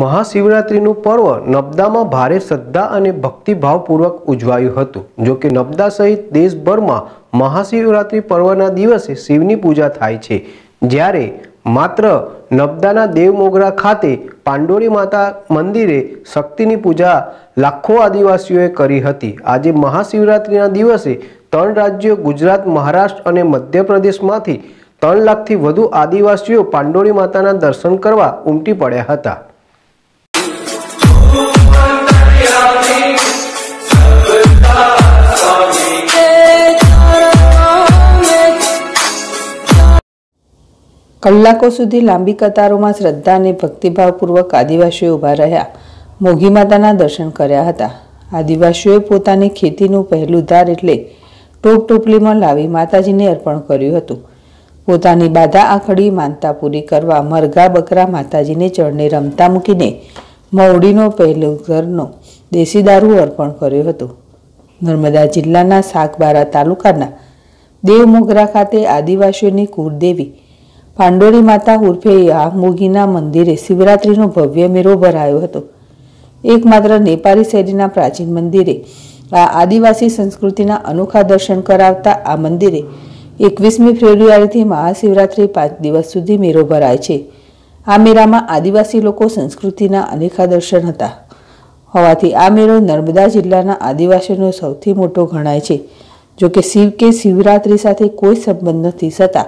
મહાશિવરાત્રિનું પર્વ નબદામાં ભારે શ્રદ્ધા અને ભક્તિભાવપૂર્વક ઉજવાયું હતું જો કે નબદા સહિત દેશભરમાં મહાશિવરાત્રિ પર્વના દિવસે શિવની પૂજા થાય છે જ્યારે માત્ર નબદાના દેવમોગરા ખાતે પાંડોરી માતા મંદિરે શક્તિની પૂજા લાખો આદિવાસીઓએ કરી હતી આજે મહાશિવરાત્રિના દિવસે ત્રણ રાજ્યો ગુજરાત મહારાષ્ટ્ર અને મધ્યપ્રદેશમાંથી ત્રણ લાખથી વધુ આદિવાસીઓ પાંડોરી માતાના દર્શન કરવા ઉમટી પડ્યા હતા કલાકો સુધી લાંબી કતારોમાં શ્રદ્ધા અને ભક્તિભાવપૂર્વક આદિવાસીઓ ઊભા રહ્યા મોગી માતાના દર્શન કર્યા હતા આદિવાસીઓએ પોતાની ખેતીનું પહેલું ધાર એટલે ટોપ ટોપલીમાં લાવી માતાજીને અર્પણ કર્યું હતું પોતાની બાધા આખડી માનતા પૂરી કરવા મરઘા બકરા માતાજીને ચડને રમતા મૂકીને મવડીનો પહેલો ઘરનો દેશી દારૂ અર્પણ કર્યો હતો નર્મદા જિલ્લાના સાગબારા તાલુકાના દેવ મોગરા ખાતે આદિવાસીઓની કુળદેવી પાંડોળી માતા ઉર્ફે યામોગીના મંદિરે શિવરાત્રિનો ભવ્ય મેળો ભરાયો હતો એકમાત્ર નેપાળી શૈલીના પ્રાચીન મંદિરે આ આદિવાસી સંસ્કૃતિના અનોખા દર્શન કરાવતા આ મંદિરે એકવીસમી ફેબ્રુઆરીથી મહાશિવરાત્રિ પાંચ દિવસ સુધી મેળો ભરાય છે આ મેળામાં આદિવાસી લોકો સંસ્કૃતિના અનેખા દર્શન હતા હોવાથી આ મેળો નર્મદા જિલ્લાના આદિવાસીનો સૌથી મોટો ગણાય છે જોકે શિવ કે શિવરાત્રિ સાથે કોઈ સંબંધ નથી છતાં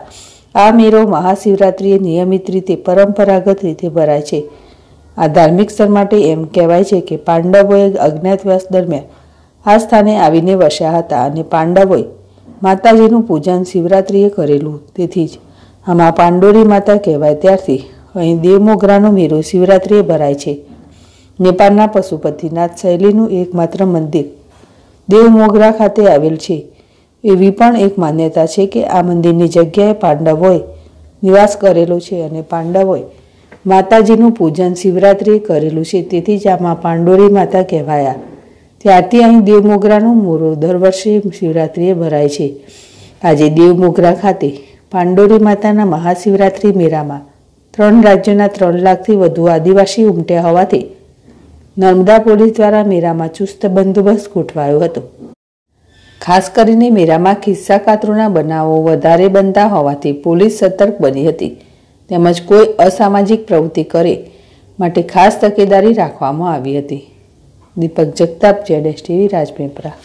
આ મેળો મહાશિવરાત્રિએ નિયમિત રીતે પરંપરાગત રીતે ભરાય છે આ ધાર્મિક સ્થળ માટે એમ કહેવાય છે કે પાંડવોએ અજ્ઞાતવાસ દરમિયાન આ સ્થાને આવીને વસ્યા હતા અને પાંડવોએ માતાજીનું પૂજન શિવરાત્રિએ કરેલું તેથી જ આમાં પાંડોરી માતા કહેવાય ત્યારથી અહીં દેવમોગરાનો મેળો શિવરાત્રિએ ભરાય છે નેપાળના પશુપતિનાથ શૈલીનું એકમાત્ર મંદિર દેવમોગરા ખાતે આવેલ છે એવી પણ એક માન્યતા છે કે આ મંદિરની જગ્યાએ પાંડવોએ નિવાસ કરેલો છે અને પાંડવોએ માતાજીનું પૂજન શિવરાત્રિએ કરેલું છે તેથી જ આમાં પાંડોરી માતા કહેવાયા ત્યારથી અહીં દેવમોગરાનું મોરો દર વર્ષે શિવરાત્રિએ ભરાય છે આજે દેવમોગરા ખાતે પાંડોરી માતાના મહાશિવરાત્રિ મેળામાં ત્રણ રાજ્યોના ત્રણ લાખથી વધુ આદિવાસી ઉમટ્યા હોવાથી નર્મદા પોલીસ દ્વારા મેળામાં ચુસ્ત બંદોબસ્ત ગોઠવાયો હતો ખાસ કરીને મેરામાં ખિસ્સા કાતરોના બનાવો વધારે બનતા હોવાથી પોલીસ સતર્ક બની હતી તેમજ કોઈ અસામાજિક પ્રવૃત્તિ કરે માટે ખાસ તકેદારી રાખવામાં આવી હતી દીપક જગતાપ જેડેશ ટીવી રાજપીપળા